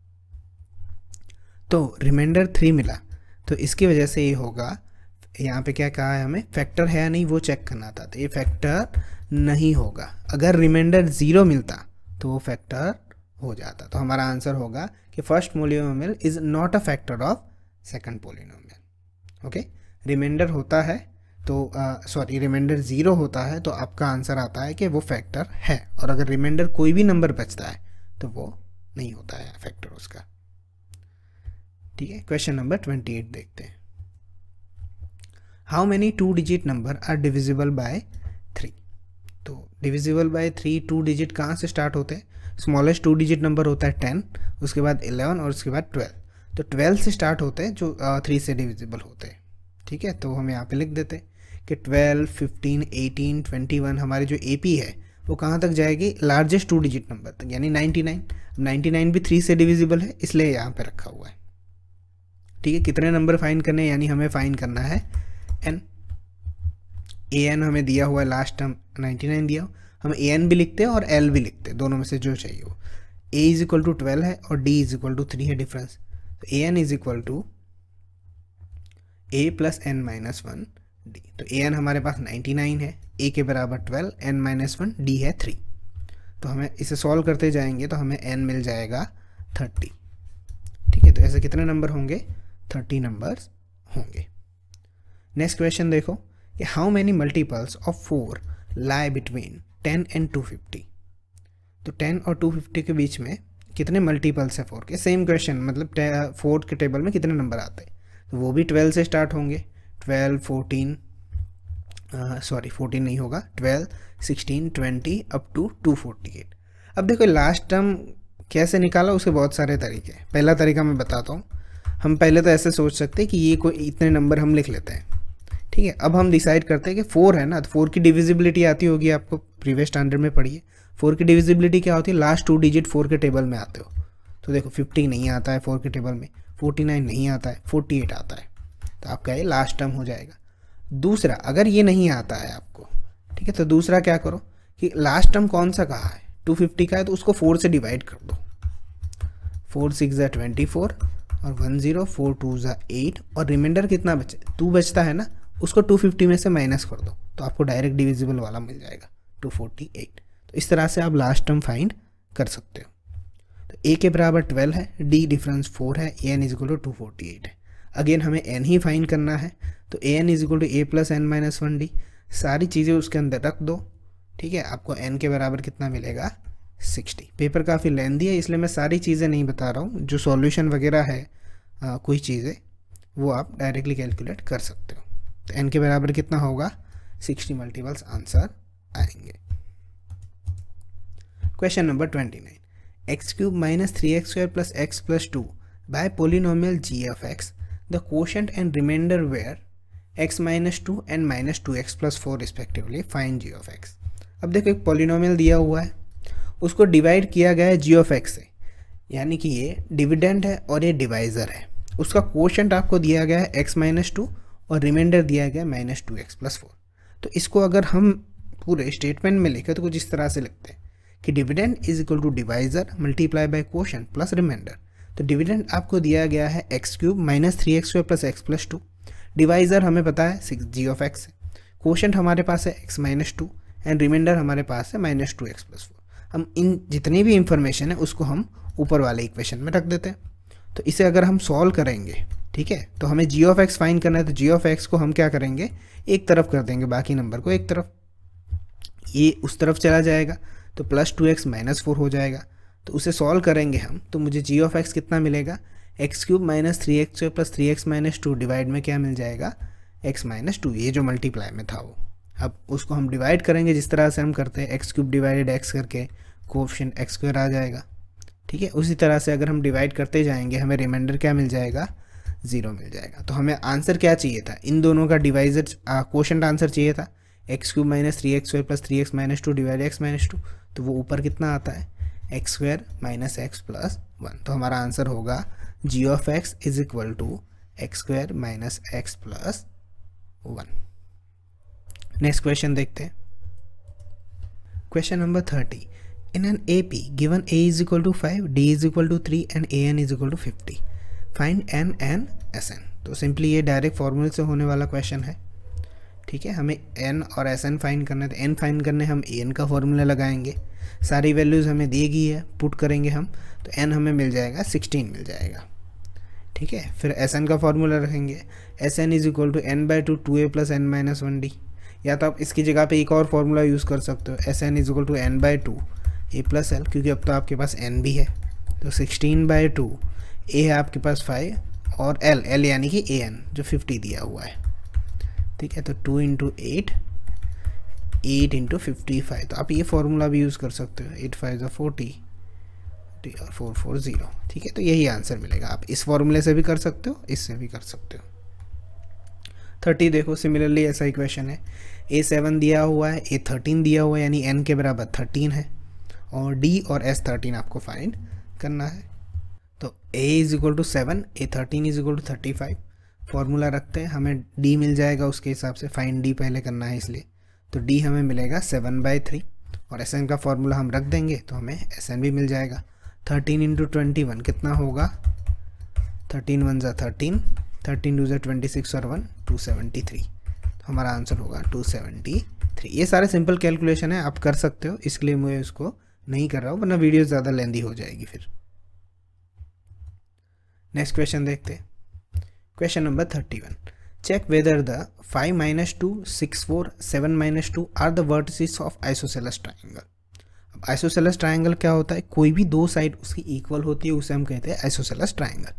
तो रिमाइंडर थ्री मिला तो इसकी वजह से ये होगा यहाँ पे क्या कहा है हमें फैक्टर है या नहीं वो चेक करना था तो ये फैक्टर नहीं होगा अगर रिमाइंडर ज़ीरो मिलता तो वो फैक्टर हो जाता तो हमारा आंसर होगा कि first polynomial is not a factor of second polynomial okay remainder होता है तो सॉरी रिमाइंडर ज़ीरो होता है तो आपका आंसर आता है कि वो फैक्टर है और अगर रिमाइंडर कोई भी नंबर बचता है तो वो नहीं होता है फैक्टर उसका ठीक है क्वेश्चन नंबर ट्वेंटी एट देखते हैं how many two digit number are divisible by three तो divisible by three two digit कहाँ से स्टार्ट होते हैं स्मॉलेस्ट टू डिजिट नंबर होता है टेन उसके बाद इलेवन और उसके बाद ट्वेल्व तो ट्वेल्व से स्टार्ट होते हैं जो थ्री से डिविजिबल होते हैं ठीक है तो हम यहाँ पे लिख देते हैं कि twelve fifteen eighteen twenty one हमारे जो ए पी है वो कहाँ तक जाएगी लार्जेस्ट टू डिजिट नंबर तक यानी नाइन्टी नाइन नाइन्टी नाइन भी थ्री से डिविजिबल है इसलिए यहाँ पे रखा हुआ है ठीक है कितने नंबर फाइन करने यानी हमें फाइन करना है एन ए एन हमें दिया हुआ है लास्ट टर्म नाइन्टी नाइन दिया हम ए एन भी लिखते हैं और एल भी लिखते हैं दोनों में से जो चाहिए वो a is equal to twelve है और d is equal to three है डिफरेंस तो a n is equal to A plus N minus one d तो ए एन हमारे पास नाइन्टी नाइन है ए के बराबर twelve n minus one d है थ्री तो हमें इसे सॉल्व करते जाएंगे तो हमें एन मिल जाएगा थर्टी ठीक है तो ऐसे कितने नंबर होंगे थर्टी नंबर्स होंगे नेक्स्ट क्वेश्चन देखो कि how many multiples of four lie between ten and two fifty तो टेन और टू फिफ्टी के बीच में कितने मल्टीपल्स हैं फोर के सेम क्वेश्चन मतलब फोर के टेबल में कितने नंबर आते हैं तो वो भी ट्वेल्व से स्टार्ट होंगे ट्वेल्व फोर्टीन सॉरी फोर्टीन नहीं होगा twelve sixteen twenty up to two forty eight अब देखो लास्ट टर्म कैसे निकाला उसके बहुत सारे तरीके पहला तरीका मैं बताता हूँ हम पहले तो ऐसे सोच सकते हैं कि ये कोई इतने नंबर हम लिख लेते हैं ठीक है अब हम डिसाइड करते हैं कि फोर है ना तो फोर की डिविजिबिलिटी आती होगी आपको प्रीवियस स्टैंडर्ड में पढ़िए फोर की डिविजिबिलिटी क्या होती है लास्ट टू डिजिट फोर के टेबल में आते हो तो देखो फिफ्टी नहीं आता है फोर के टेबल में फोर्टी नाइन नहीं आता है फोर्टी एट आता है तो आपका ये लास्ट टर्म हो जाएगा दूसरा अगर ये नहीं आता है आपको ठीक है तो दूसरा क्या करो कि लास्ट टर्म कौन सा कहा है टू फिफ्टी का है तो उसको फोर से डिवाइड कर दो फोर सिक्स ज़ा ट्वेंटी फोर और वन ज़ीरो फोर टू ज़ा एट और रिमाइंडर कितना बचे टू बचता है ना उसको 250 में से माइनस कर दो तो आपको डायरेक्ट डिविजिबल वाला मिल जाएगा 248 तो इस तरह से आप लास्ट टर्म फाइंड कर सकते हो तो ए के बराबर 12 है डी डिफरेंस 4 है a n is equal to two forty eight है अगेन हमें एन ही फाइंड करना है तो a n equal to A plus N minus one d सारी चीज़ें उसके अंदर रख दो ठीक है आपको एन के बराबर कितना मिलेगा सिक्सटी पेपर काफ़ी लेंदी है इसलिए मैं सारी चीज़ें नहीं बता रहा हूँ जो सॉल्यूशन वगैरह है आ, कोई चीज़ें वो आप डायरेक्टली कैलकुलेट कर सकते हो तो एन के बराबर कितना होगा सिक्सटी मल्टीपल्स आंसर आएंगे question number twenty nine x cube minus three x square plus x plus two by polynomial g f x the quotient and remainder were x minus two and minus two x plus four respectively find g of x अब देखो एक पोलिनोमियल दिया हुआ है उसको डिवाइड किया गया है जी ऑफ एक्स से यानी कि ये डिविडेंड है और ये डिवाइज़र है उसका क्वेश्चन आपको दिया गया है एक्स माइनस टू और रिमाइंडर दिया गया minus two x plus four तो इसको अगर हम पूरे स्टेटमेंट में लिखें तो कुछ इस तरह से लिखते हैं कि dividend is equal to divisor multiply by quotient plus reminder तो डिविडेंड आपको दिया गया है x cube minus three x plus x plus two divisor हमें पता है सिक्स जी ऑफ एक्स है क्वेश्चन हमारे पास है x minus two and remainder हमारे पास है minus two x plus four हम इन जितनी भी इंफॉर्मेशन है उसको हम ऊपर वाले इक्वेशन में रख देते हैं तो इसे अगर हम सॉल्व करेंगे ठीक है तो हमें जी ऑफ एक्स फाइन करना है तो जी ऑफ एक्स को हम क्या करेंगे एक तरफ कर देंगे बाकी नंबर को एक तरफ ये उस तरफ चला जाएगा तो plus two x minus four हो जाएगा तो उसे सॉल्व करेंगे हम तो मुझे जी ऑफ एक्स कितना मिलेगा x cube minus three x plus three x minus two divide में क्या मिल जाएगा एक्स माइनस टू ये जो मल्टीप्लाई में था वो अब उसको हम डिवाइड करेंगे जिस तरह से हम करते हैं एक्स क्यूब डिवाइडेड एक्स करके कोऑप्शन एक्स स्क्वायर आ जाएगा ठीक है उसी तरह से अगर हम डिवाइड करते जाएंगे हमें रिमाइंडर क्या मिल जाएगा ज़ीरो मिल जाएगा तो हमें आंसर क्या चाहिए था इन दोनों का डिवाइजर क्वेश्चन आंसर चाहिए था x cube minus three x square plus three x minus two divide x minus two तो वो ऊपर कितना आता है x square minus x plus one तो हमारा आंसर होगा g of x is equal to x square minus x plus one next question देखते हैं question number thirty In an AP, given A is equal to 5, D is equal to 3 and AN is equal to 50. Find N and SN. तो सिंपली ये डायरेक्ट फॉर्मूले से होने वाला क्वेश्चन है ठीक है हमें एन और एस एन फाइन करना है एन फाइन करने हम ए एन का फॉर्मूला लगाएंगे सारी वैल्यूज़ हमें दी गई है पुट करेंगे हम तो एन हमें मिल जाएगा सिक्सटीन मिल जाएगा ठीक है फिर एस एन का फार्मूला रखेंगे S N is equal to N by two two A plus N minus one D या तो आप इसकी जगह पर एक और फार्मूला यूज़ कर सकते हो S N is equal to N by two A plus L क्योंकि अब तो आपके पास एन भी है तो सिक्सटीन बाई टू ए है आपके पास फाइव और एल एल यानी कि ए एन जो फिफ्टी दिया हुआ है ठीक है तो two into eight eight into fifty five तो आप ये फार्मूला भी यूज़ कर सकते हो एट फाइव जो फोर्टी और फोर फोर ज़ीरो ठीक है तो यही आंसर मिलेगा आप इस फॉर्मूले से भी कर सकते हो इससे भी कर सकते हो थर्टी देखो सिमिलरली ऐसा ही क्वेश्चन है ए सेवन दिया हुआ है ए थर्टीन दिया हुआ है यानी एन के बराबर थर्टीन है और डी और एस थर्टीन आपको फाइंड करना है तो A is equal to seven A thirteen is equal to thirty five formula रखते हैं हमें डी मिल जाएगा उसके हिसाब से फाइन डी पहले करना है इसलिए तो डी हमें मिलेगा सेवन बाई थ्री और एस एन का फॉर्मूला हम रख देंगे तो हमें एस एन भी मिल जाएगा थर्टीन इंटू ट्वेंटी वन कितना होगा थर्टीन वन ज़ा थर्टीन थर्टीन टू ज़ा ट्वेंटी सिक्स और वन टू सेवेंटी थ्री हमारा आंसर होगा टू सेवेंटी थ्री ये सारे सिंपल कैलकुलेशन है आप कर सकते हो इसलिए मुझे उसको नहीं कर रहा हूँ वरना वीडियो ज़्यादा लेंदी हो जाएगी फिर नेक्स्ट क्वेश्चन देखते हैं question number thirty one check whether the five minus two six four seven minus two are the vertices of isosceles triangle अब आइसोसेलस ट्राइंगल क्या होता है कोई भी दो साइड उसकी इक्वल होती है उसे हम कहते हैं आइसोसेलस ट्राइंगल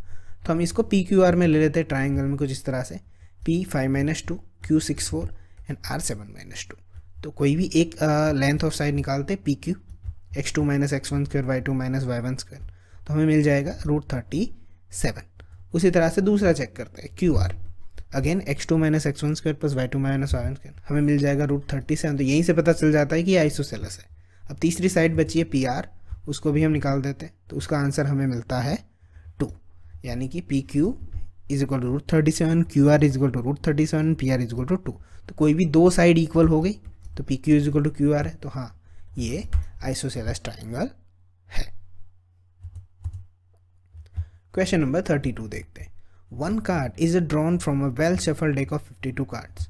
तो हम इसको पी क्यू आर में ले लेते हैं ट्राइंगल में कुछ इस तरह से P five minus two Q six four and R seven minus two तो कोई भी एक लेंथ ऑफ साइड निकालते हैं P Q X two minus X one square Y two minus Y one square तो हमें मिल जाएगा रूट थर्टी सेवन उसी तरह से दूसरा चेक करते हैं Q R again X two minus X one square plus Y two minus Y one square हमें मिल जाएगा रूट थर्टी सेवन तो यहीं से पता चल जाता है कि आइसोसेलस है अब तीसरी साइड बची है पी आर उसको भी हम निकाल देते हैं तो उसका आंसर हमें मिलता है टू यानी कि P Q is equal to root thirty seven Q R is equal to root thirty seven P R is equal to two तो कोई भी दो साइड इक्वल हो गई तो P Q is equal to Q R है तो हाँ ये आइसोसेलस ट्राइंगल है क्वेश्चन नंबर थर्टी टू देखते हैं one card is a drawn from a well shuffled deck of fifty two card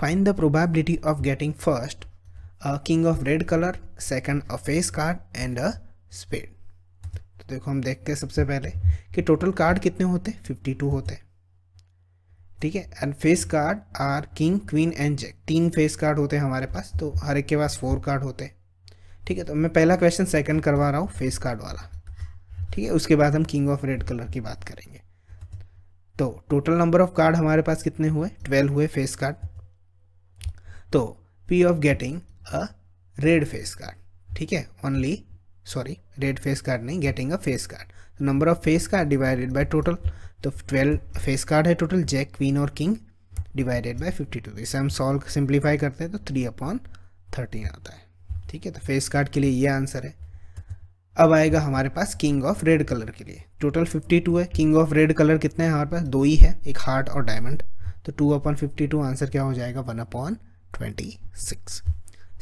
find the probability of getting first a king of red colour second a face card and a spade तो देखो हम देखते हैं सबसे पहले कि टोटल कार्ड कितने होते हैं फिफ्टी टू होते ठीक है and face card are king queen and jack तीन फेस कार्ड होते हैं हमारे पास तो हर एक के पास फोर कार्ड होते हैं ठीक है तो मैं पहला क्वेश्चन सेकंड करवा रहा हूँ फेस कार्ड वाला ठीक है उसके बाद हम किंग ऑफ रेड कलर की बात करेंगे तो टोटल नंबर ऑफ कार्ड हमारे पास कितने हुए ट्वेल्व हुए फेस कार्ड तो P of getting a red face card ठीक है only sorry red face card नहीं getting a face card number of face card divided by total तो ट्वेल्व फेस कार्ड है टोटल जैक क्वीन और king divided by fifty two इसे हम सॉल्व सिंप्लीफाई करते हैं तो थ्री अपॉन थर्टीन आता है ठीक है तो फेस कार्ड के लिए ये आंसर है अब आएगा हमारे पास किंग ऑफ रेड कलर के लिए टोटल 52 है किंग ऑफ रेड कलर कितने हैं हमारे पास दो ही है एक हार्ट और डायमंड तो two upon fifty two answer क्या हो जाएगा one upon twenty six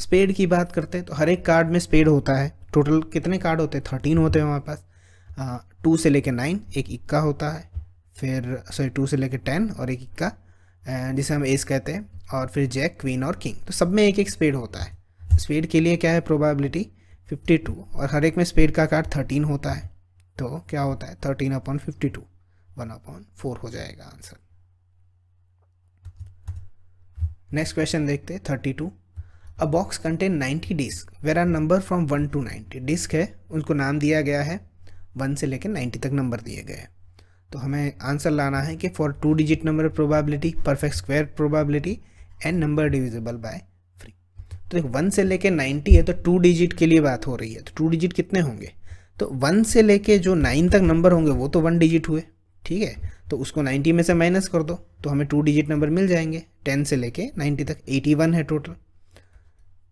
spade की बात करते हैं तो हर एक कार्ड में स्पेड होता है टोटल कितने कार्ड होते हैं थर्टीन होते हैं हमारे पास टू से लेकर नाइन एक इक्का होता है फिर सॉरी टू से लेकर टेन और एक इक्का जिसे हम एस कहते हैं और फिर जैक क्वीन और किंग तो सब में एक एक स्पेड होता है स्पेड के लिए क्या है प्रोबेबिलिटी 52 और हर एक में स्पेड का कार्ड 13 होता है तो क्या होता है 13 upon fifty two one upon four हो जाएगा आंसर नेक्स्ट क्वेश्चन देखते हैं thirty two a box contain 90 disc were are number from one to 90 disc है उनको नाम दिया गया है वन से लेकर 90 तक नंबर दिए गए हैं तो हमें आंसर लाना है कि for two digit number probability perfect square probability and number divisible by तो देख वन से लेके नाइन्टी है तो टू डिजिट के लिए बात हो रही है तो टू डिजिट कितने होंगे तो वन से लेके जो नाइन तक नंबर होंगे वो तो वन डिजिट हुए ठीक है तो उसको नाइन्टी में से माइनस कर दो तो हमें टू डिजिट नंबर मिल जाएंगे टेन से लेके नाइन्टी तक एटी वन है टोटल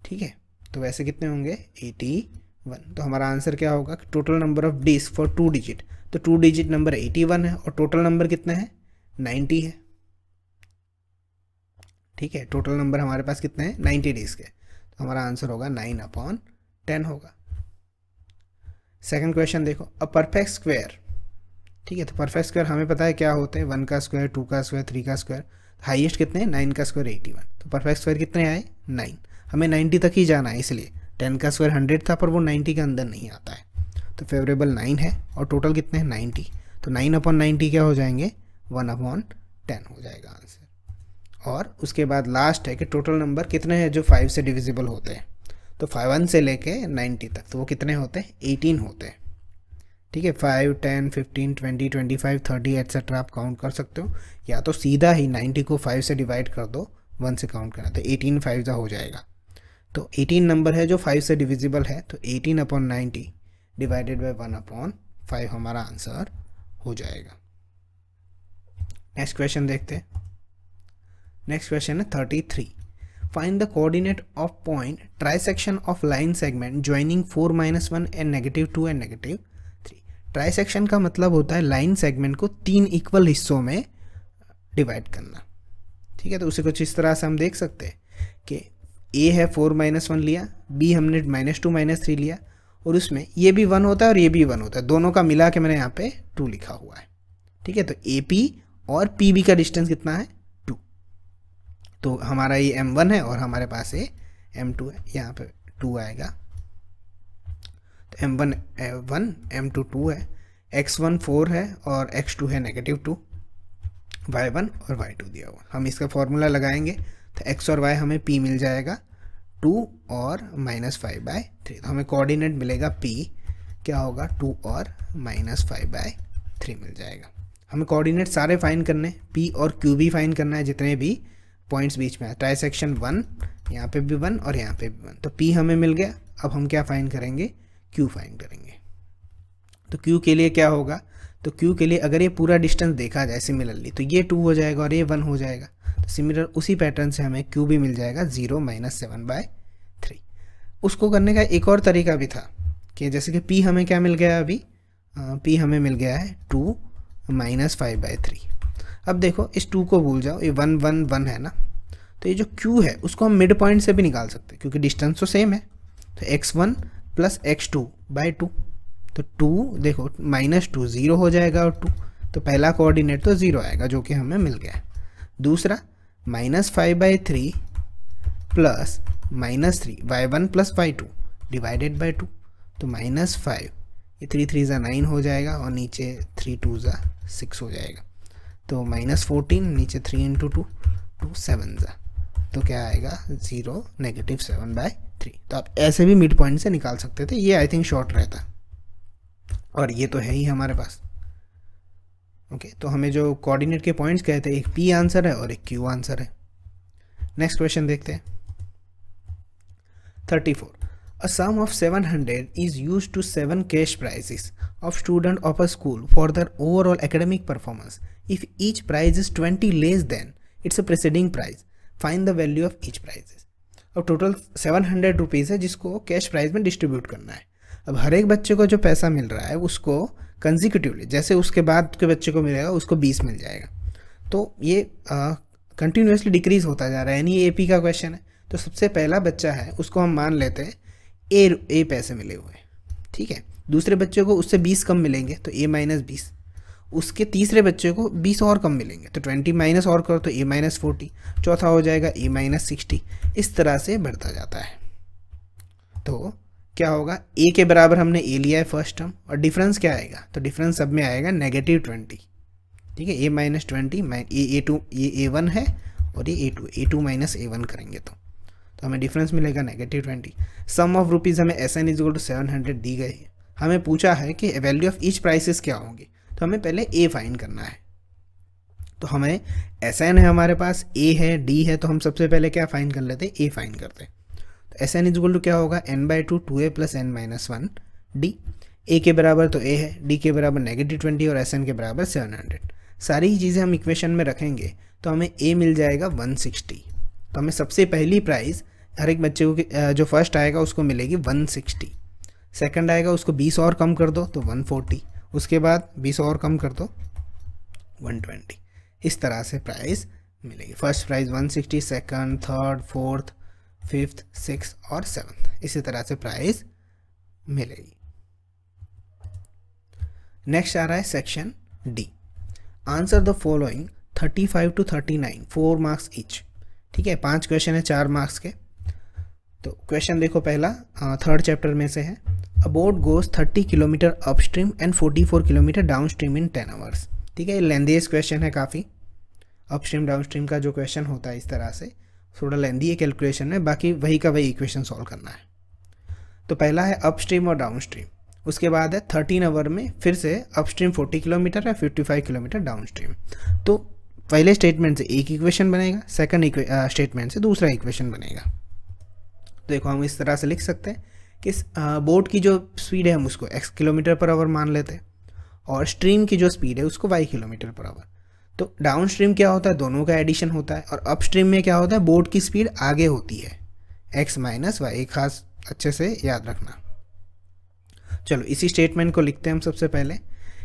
ठीक है तो वैसे कितने होंगे एटी वन तो हमारा आंसर क्या होगा कि total number of disc for two digit तो two digit number eighty one है और टोटल नंबर कितना है नाइन्टी है ठीक है टोटल नंबर हमारे पास कितने हैं नाइन्टी डिस्क के तो हमारा आंसर होगा नाइन अपॉन टेन होगा सेकंड क्वेश्चन देखो अ परफेक्ट स्क्वायर ठीक है तो परफेक्ट स्क्वायर हमें पता है क्या होते हैं वन का स्क्वायर टू का स्क्वायर थ्री का स्क्वायर हाइएस्ट कितने हैं नाइन का स्क्वायर एटी वन तो परफेक्ट स्क्वायर कितने आए नाइन हमें नाइन्टी तक ही जाना है इसलिए टेन का स्क्वायर हंड्रेड था पर वो नाइन्टी के अंदर नहीं आता है तो फेवरेबल नाइन है और टोटल कितने हैं नाइन्टी तो नाइन अपॉन नाइन्टी क्या हो जाएंगे वन अपॉन टेन हो जाएगा आंसर और उसके बाद लास्ट है कि टोटल नंबर कितने हैं जो फाइव से डिविजिबल होते हैं तो फाइव वन से लेके नाइन्टी तक तो वो कितने होते हैं एटीन होते हैं ठीक है five ten fifteen twenty twenty five thirty etcetera आप काउंट कर सकते हो या तो सीधा ही नाइन्टी को फाइव से डिवाइड कर दो वन से काउंट करना तो एटीन फाइव हो जाएगा तो एटीन नंबर है जो फाइव से डिविजिबल है तो eighteen upon ninety divided by one upon five हमारा आंसर हो जाएगा नेक्स्ट क्वेश्चन देखते हैं नेक्स्ट क्वेश्चन है thirty three find the coordinate of point trisection of line segment joining four minus one and negative two and negative three trisection का मतलब होता है लाइन सेगमेंट को तीन इक्वल हिस्सों में डिवाइड करना ठीक है तो उसे कुछ इस तरह से हम देख सकते हैं कि ए है फोर माइनस वन लिया बी हमने माइनस टू माइनस थ्री लिया और उसमें ये भी वन होता है और ये भी वन होता है दोनों का मिला के मैंने यहाँ पे टू लिखा हुआ है ठीक है तो ए पी और पी बी का डिस्टेंस कितना है तो हमारा ये एम वन है और हमारे पास ये एम टू है यहाँ पर टू आएगा तो M one one M two two है एक्स वन फोर है और एक्स टू है नेगेटिव टू वाई वन और वाई टू दिया हुआ हम इसका फॉर्मूला लगाएंगे तो एक्स और वाई हमें पी मिल जाएगा टू और माइनस फाइव बाय थ्री तो हमें कोऑर्डिनेट मिलेगा पी क्या होगा टू और माइनस फाइव बाय थ्री मिल जाएगा हमें कोऑर्डिनेट सारे फाइन करने पी और क्यू भी फाइन करना है जितने भी पॉइंट्स बीच में है ट्राई सेक्शन वन यहाँ पे भी वन और यहाँ पे भी वन तो पी हमें मिल गया अब हम क्या फाइन करेंगे क्यू फाइन करेंगे तो क्यू के लिए क्या होगा तो क्यू के लिए अगर ये पूरा डिस्टेंस देखा जाए सिमिलरली तो ये टू हो जाएगा और ये वन हो जाएगा तो सिमिलर उसी पैटर्न से हमें क्यू भी मिल जाएगा zero minus seven by three उसको करने का एक और तरीका भी था कि जैसे कि पी हमें क्या मिल गया अभी पी हमें मिल गया है two minus five by three अब देखो इस टू को भूल जाओ ये वन वन वन है ना तो ये जो क्यू है उसको हम मिड पॉइंट से भी निकाल सकते हैं क्योंकि डिस्टेंस तो सेम है तो X one plus X two by two तो टू देखो माइनस टू ज़ीरो हो जाएगा और टू तो पहला कोऑर्डिनेट तो ज़ीरो आएगा जो कि हमें मिल गया दूसरा minus five by three plus minus three Y one plus Y two divided by two तो माइनस फाइव ये थ्री थ्री ज़ा नाइन हो जाएगा और नीचे थ्री टू ज़ा सिक्स हो जाएगा तो माइनस फोर्टीन नीचे three into two two seven ज़ा तो क्या आएगा zero negative seven by three तो आप ऐसे भी मिड पॉइंट से निकाल सकते थे ये आई थिंक शॉर्ट रहता और ये तो है ही हमारे पास ओके तो हमें जो कोऑर्डिनेट के पॉइंट्स कहे थे एक पी आंसर है और एक क्यू आंसर है नेक्स्ट क्वेश्चन देखते हैं thirty four a sum of seven hundred is use to seven cash prizes of student of a school for their overall academic performance If each price is 20 less than its a preceding price, find the value of each prize अब टोटल सेवन हंड्रेड रुपीज़ है जिसको कैश प्राइज में डिस्ट्रीब्यूट करना है अब हर एक बच्चे को जो पैसा मिल रहा है उसको कंजिक्यूटिवली जैसे उसके बाद के बच्चे को मिलेगा उसको बीस मिल जाएगा तो ये कंटिन्यूसली डिक्रीज होता जा रहा है यानी ए पी का क्वेश्चन है तो सबसे पहला बच्चा है उसको हम मान लेते हैं ए ए पैसे मिले हुए ठीक है दूसरे बच्चे को उससे बीस कम मिलेंगे तो ए माइनस बीस उसके तीसरे बच्चे को बीस और कम मिलेंगे तो ट्वेंटी माइनस और करो तो ए माइनस फोर्टी चौथा हो जाएगा ए माइनस सिक्सटी इस तरह से बढ़ता जाता है तो क्या होगा ए के बराबर हमने ए लिया है फर्स्ट टर्म और डिफरेंस क्या आएगा तो डिफरेंस सब में आएगा नेगेटिव ट्वेंटी ठीक है A minus twenty A A two ये ए वन है और ये A two A two minus A one करेंगे तो तो हमें डिफरेंस मिलेगा negative twenty sum of rupees हमें S N is equal to seven hundred दी गई है हमें पूछा है कि वैल्यू ऑफ ईच प्राइसेस क्या होंगी तो हमें पहले ए फाइंड करना है तो हमें एस एन है हमारे पास ए है डी है तो हम सबसे पहले क्या फाइन कर लेते हैं ए फाइन करते हैं तो एस एन इजगुल टू क्या होगा N by two two A plus N minus one D A के बराबर तो ए है डी के बराबर नेगेटिव ट्वेंटी और एस एन के बराबर सेवन हंड्रेड सारी ही चीज़ें हम इक्वेशन में रखेंगे तो हमें ए मिल जाएगा वन सिक्सटी तो हमें सबसे पहली प्राइज़ हर एक बच्चे को जो फर्स्ट आएगा उसको मिलेगी वन सिक्सटी सेकेंड आएगा उसको बीस और कम कर दो तो वन फोर्टी उसके बाद बीस और कम कर दो वन ट्वेंटी इस तरह से प्राइज़ मिलेगी first prize one sixty second third fourth fifth six और सेवन्थ इसी तरह से प्राइज़ मिलेगी नेक्स्ट आ रहा है section D answer the following thirty five to thirty nine four marks each ठीक है पांच क्वेश्चन है चार मार्क्स के तो क्वेश्चन देखो पहला थर्ड चैप्टर में से है a boat goes 30 kilometre upstream and 44 kilometre downstream in 10 hours ठीक है ये लेंदीज क्वेश्चन है काफ़ी अपस्ट्रीम डाउनस्ट्रीम का जो क्वेश्चन होता है इस तरह से थोड़ा लेंदी है कैलकुलेशन में बाकी वही का वही इक्वेशन सॉल्व करना है तो पहला है अपस्ट्रीम और डाउनस्ट्रीम उसके बाद है थर्टीन आवर में फिर से अपस्ट्रीम फोर्टी किलोमीटर है फिफ्टी फाइव किलोमीटर डाउनस्ट्रीम तो पहले स्टेटमेंट से एक इक्वेशन बनेगा सेकंड स्टेटमेंट से दूसरा इक्वेशन बनेगा तो देखो हम इस तरह से लिख सकते हैं कि बोट की जो स्पीड है हम उसको एक्स किलोमीटर पर आवर मान लेते हैं और स्ट्रीम की जो स्पीड है उसको वाई किलोमीटर पर आवर तो डाउन स्ट्रीम क्या होता है दोनों का एडिशन होता है और अप स्ट्रीम में क्या होता है बोट की स्पीड आगे होती है एक्स माइनस वाई खास अच्छे से याद रखना चलो इसी स्टेटमेंट को लिखते हैं हम सबसे पहले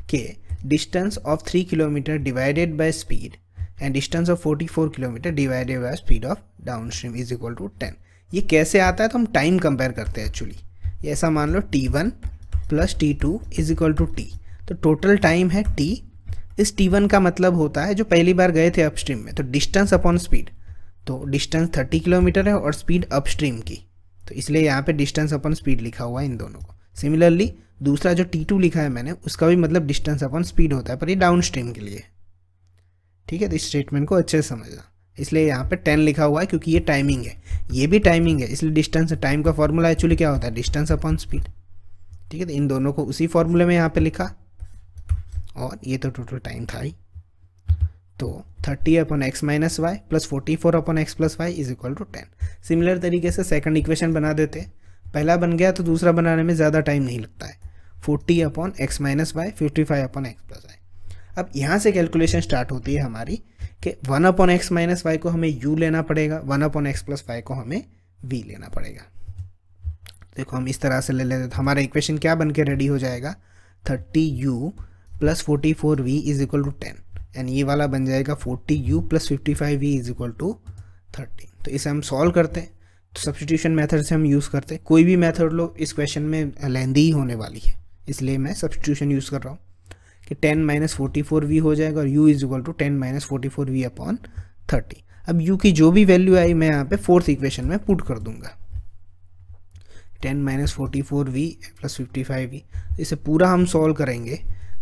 कि distance of three kilometre divided by speed and distance of forty four kilometre divided by speed of downstream is equal to ten ये कैसे आता है तो हम टाइम कंपेयर करते हैं एक्चुअली ऐसा मान लो T one plus T two is equal to T तो टोटल टाइम है टी इस टी वन का मतलब होता है जो पहली बार गए थे अपस्ट्रीम में तो डिस्टेंस अपॉन स्पीड तो डिस्टेंस थर्टी किलोमीटर है और स्पीड अपस्ट्रीम की तो इसलिए यहाँ पे डिस्टेंस अपॉन स्पीड लिखा हुआ है इन दोनों को सिमिलरली दूसरा जो टी टू लिखा है मैंने उसका भी मतलब डिस्टेंस अपॉन स्पीड होता है पर ये डाउन स्ट्रीम के लिए ठीक है तो इस स्टेटमेंट को अच्छे से समझना इसलिए यहाँ पे टेन लिखा हुआ है क्योंकि ये टाइमिंग है ये भी टाइमिंग है इसलिए डिस्टेंस टाइम का फॉर्मूला एक्चुअली क्या होता है डिस्टेंस अपॉन स्पीड ठीक है तो इन दोनों को उसी फॉर्मूले में यहाँ पे लिखा और ये तो टोटल टाइम था ही तो thirty upon x minus Y plus forty four upon X plus Y is equal to ten similar तरीके से सेकंड इक्वेशन बना देते पहला बन गया तो दूसरा बनाने में ज़्यादा टाइम नहीं लगता है forty upon x minus Y fifty five upon X plus Y अब यहाँ से कैलकुलेशन स्टार्ट होती है हमारी कि one upon x minus Y को हमें यू लेना पड़ेगा one upon X plus Y को हमें वी लेना पड़ेगा देखो हम इस तरह से ले लेते तो हमारा इक्वेशन क्या बन के रेडी हो जाएगा thirty u plus forty four v is equal to ten and ये वाला बन जाएगा forty u plus fifty five v is equal to thirty तो इसे हम सॉल्व करते हैं तो सब्सटीट्यूशन मैथड से हम यूज़ करते हैं कोई भी मैथड लो इस क्वेश्चन में लेंदी ही होने वाली है इसलिए मैं सब्सटीट्यूशन यूज़ कर रहा हूँ कि ten minus forty four v हो जाएगा और u is equal to ten minus forty four v upon thirty अब यू की जो भी वैल्यू आई मैं यहाँ पे फोर्थ इक्वेशन में पुट कर दूंगा ten minus forty four v plus fifty five v इसे पूरा हम सॉल्व करेंगे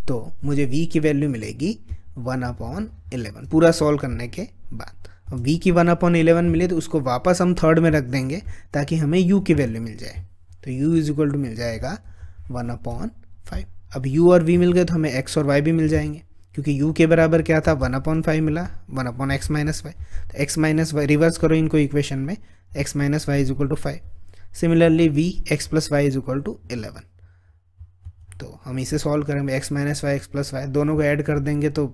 तो मुझे वी की वैल्यू मिलेगी वन अपॉन इलेवन पूरा सॉल्व करने के बाद अब वी की वन अपॉन इलेवन मिले तो उसको वापस हम थर्ड में रख देंगे ताकि हमें यू की वैल्यू मिल जाए तो यू इज इक्वल टू मिल जाएगा वन अपॉन फाइव अब u और v मिल गए तो हमें x और y भी मिल जाएंगे क्योंकि u के बराबर क्या था वन अपॉन फाइव मिला one upon x minus y तो एक्स माइनस वाई रिवर्स करो इनको इक्वेशन में x minus Y is equal to five similarly v x plus Y is equal to eleven तो हम इसे सॉल्व करेंगे x minus y x plus y दोनों को ऐड कर देंगे तो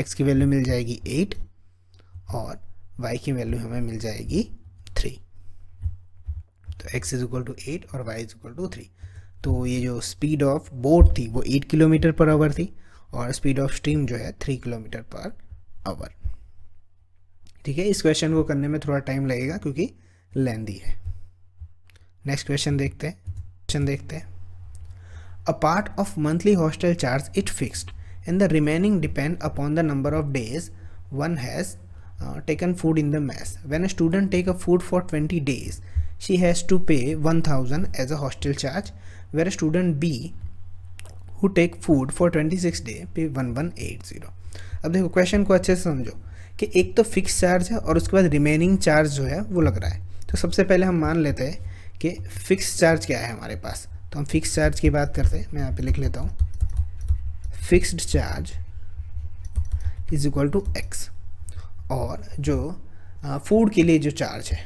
एक्स की वैल्यू मिल जाएगी एट और वाई की वैल्यू हमें मिल जाएगी थ्री तो x is equal to eight और y is equal to three तो ये जो स्पीड ऑफ बोट थी वो एट किलोमीटर पर आवर थी और स्पीड ऑफ स्ट्रीम जो है थ्री किलोमीटर पर आवर ठीक है इस क्वेश्चन को करने में थोड़ा टाइम लगेगा क्योंकि लेंदी है नेक्स्ट क्वेश्चन देखते हैं क्वेश्चन देखते हैं a part of monthly hostel charge it fixed and the remaining depend upon the number of days one has taken food in the the when a student take a food for twenty days she has to pay one thousand as a hostel charge where a student B who take food for 26 day pay 1180 अब देखो क्वेश्चन को अच्छे से समझो कि एक तो फिक्स चार्ज है और उसके बाद रिमेनिंग चार्ज जो है वो लग रहा है तो सबसे पहले हम मान लेते हैं कि फिक्स चार्ज क्या है हमारे पास तो हम फिक्स चार्ज की बात करते हैं मैं यहाँ पे लिख लेता हूँ fixed charge is equal to x और जो फूड के लिए जो चार्ज है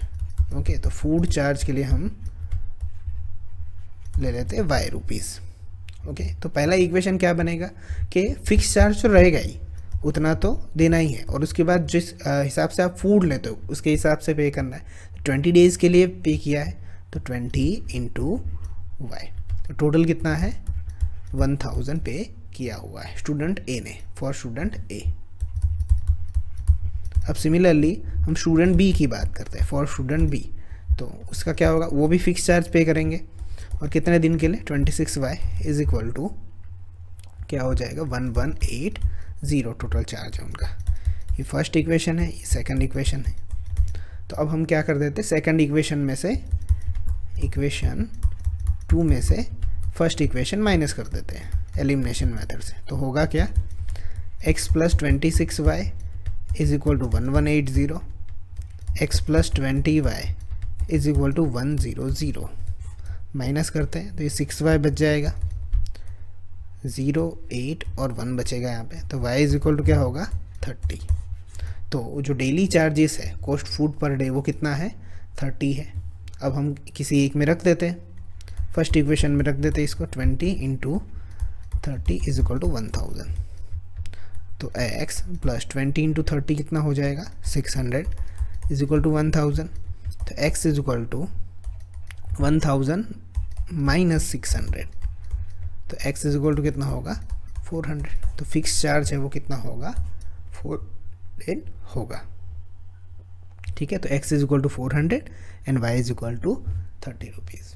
ओके तो फूड चार्ज के लिए हम ले लेते हैं वाई रुपीज़ ओके तो पहला इक्वेशन क्या बनेगा कि फिक्स चार्ज तो रहेगा ही उतना तो देना ही है और उसके बाद जिस हिसाब से आप फूड लेते हो उसके हिसाब से पे करना है ट्वेंटी तो डेज़ के लिए पे किया है तो ट्वेंटी इंटू वाई तो टोटल कितना है वन थाउजेंड पे किया हुआ है स्टूडेंट ए ने फॉर स्टूडेंट ए अब सिमिलरली हम स्टूडेंट बी की बात करते हैं फॉर स्टूडेंट बी तो उसका क्या होगा वो भी फिक्स चार्ज पे करेंगे और कितने दिन के लिए twenty six y is equal to क्या हो जाएगा one one eight zero total charge है उनका ये फर्स्ट इक्वेशन है ये सेकेंड इक्वेशन है तो अब हम क्या कर देते सेकेंड इक्वेशन में से इक्वेशन टू में से फर्स्ट इक्वेशन माइनस कर देते हैं एलिमिनेशन मेथड से तो होगा क्या x plus twenty six y is equal to one one eight zero x plus twenty y is equal to one zero zero minus करते हैं तो ये सिक्स वाई बच जाएगा ज़ीरो एट और वन बचेगा यहाँ पे तो वाई इज इक्वल टू क्या होगा थर्टी तो जो डेली चार्जेस है कॉस्ट फूड पर डे वो कितना है थर्टी है अब हम किसी एक में रख देते हैं फर्स्ट इक्वेशन में रख देते हैं इसको twenty into thirty is equal to one thousand तो x plus twenty into thirty कितना हो जाएगा six hundred is equal to one thousand तो x is equal to one thousand minus six hundred तो एक्स इज इक्वल टू कितना होगा फोर हंड्रेड तो फिक्स चार्ज है वो कितना होगा फोर हंड्रेड होगा ठीक है तो x is equal to four hundred and y is equal to thirty rupees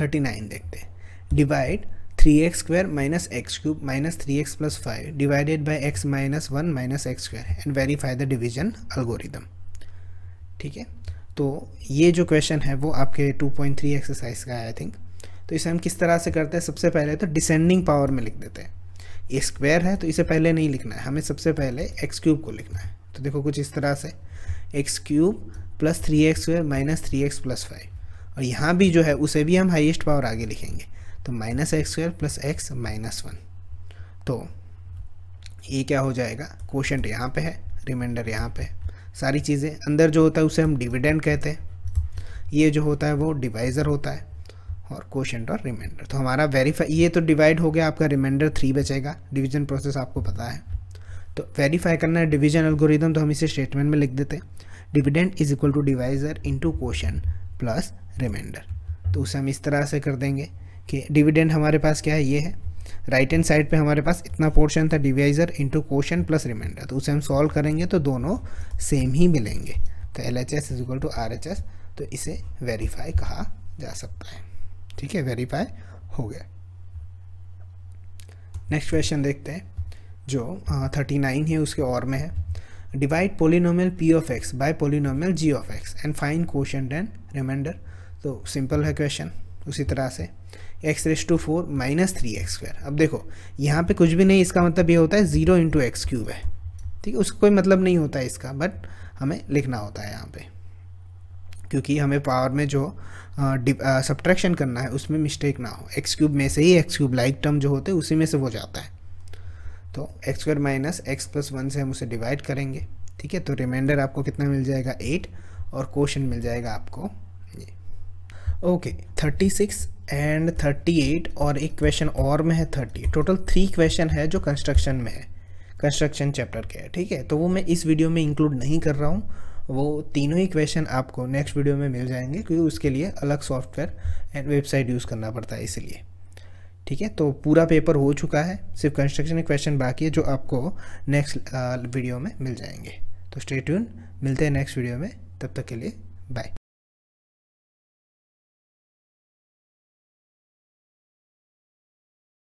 thirty nine देखते हैं divide three x square minus x cube minus three x plus five divided by x minus one minus x square and verify the division algorithm ठीक है तो ये जो क्वेश्चन है वो आपके 2.3 एक्सरसाइज का है आई थिंक तो इसे हम किस तरह से करते हैं सबसे पहले तो डिसेंडिंग पावर में लिख देते हैं ये स्क्वायर है तो इसे पहले नहीं लिखना है हमें सबसे पहले एक्स क्यूब को लिखना है तो देखो कुछ इस तरह से x cube plus three x square minus three x plus five और यहाँ भी जो है उसे भी हम हाइएस्ट पावर आगे लिखेंगे तो minus x square plus x minus one तो ये क्या हो जाएगा क्वेश्चन यहाँ पे है रिमाइंडर यहाँ पे है सारी चीज़ें अंदर जो होता है उसे हम डिविडेंड कहते हैं ये जो होता है वो डिवाइज़र होता है और क्वेश्चन और रिमाइंडर तो हमारा वेरीफाई ये तो डिवाइड हो गया आपका रिमाइंडर थ्री बचेगा डिवीजन प्रोसेस आपको पता है तो वेरीफाई करना है डिवीजन एल्गोरिदम तो हम इसे स्टेटमेंट में लिख देते हैं dividend is equal to divisor to question plus reminder तो उसे हम इस तरह से कर देंगे कि डिविडेंड हमारे पास क्या है ये है राइट हैंड साइड पे हमारे पास इतना पोर्शन था divisor into question plus reminder तो उसे हम सॉल्व करेंगे तो दोनों सेम ही मिलेंगे तो L H S is equal to R H S तो इसे वेरीफाई कहा जा सकता है ठीक है वेरीफाई हो गया नेक्स्ट क्वेश्चन देखते हैं जो थर्टी नाइन है उसके और में है divide polynomial p of x by polynomial g of x and find question and reminder तो सिंपल है क्वेश्चन उसी तरह से x raise to four minus three x square अब देखो यहाँ पे कुछ भी नहीं इसका मतलब ये होता है ज़ीरो इंटू एक्स क्यूब है ठीक है उसका कोई मतलब नहीं होता है इसका बट हमें लिखना होता है यहाँ पे क्योंकि हमें पावर में जो सब्ट्रैक्शन करना है उसमें मिस्टेक ना हो एक्स क्यूब में से ही एक्स क्यूब लाइक टर्म जो होते हैं उसी में से वो जाता है तो x square minus x plus one से हम उसे डिवाइड करेंगे ठीक है तो रिमाइंडर आपको कितना मिल जाएगा एट और क्वेश्चन मिल जाएगा आपको ये ओके थर्टी सिक्स एंड 38 और एक क्वेश्चन और में है 30 टोटल थ्री क्वेश्चन है जो कंस्ट्रक्शन में है कंस्ट्रक्शन चैप्टर के है ठीक है तो वो मैं इस वीडियो में इंक्लूड नहीं कर रहा हूँ वो तीनों ही क्वेश्चन आपको नेक्स्ट वीडियो में मिल जाएंगे क्योंकि उसके लिए अलग सॉफ्टवेयर एंड वेबसाइट यूज़ करना पड़ता है इसीलिए ठीक है तो पूरा पेपर हो चुका है सिर्फ कंस्ट्रक्शन के क्वेश्चन बाकी है जो आपको नेक्स्ट वीडियो uh, में मिल जाएंगे तो स्टे ट्यून मिलते हैं नेक्स्ट वीडियो में तब तक के लिए बाय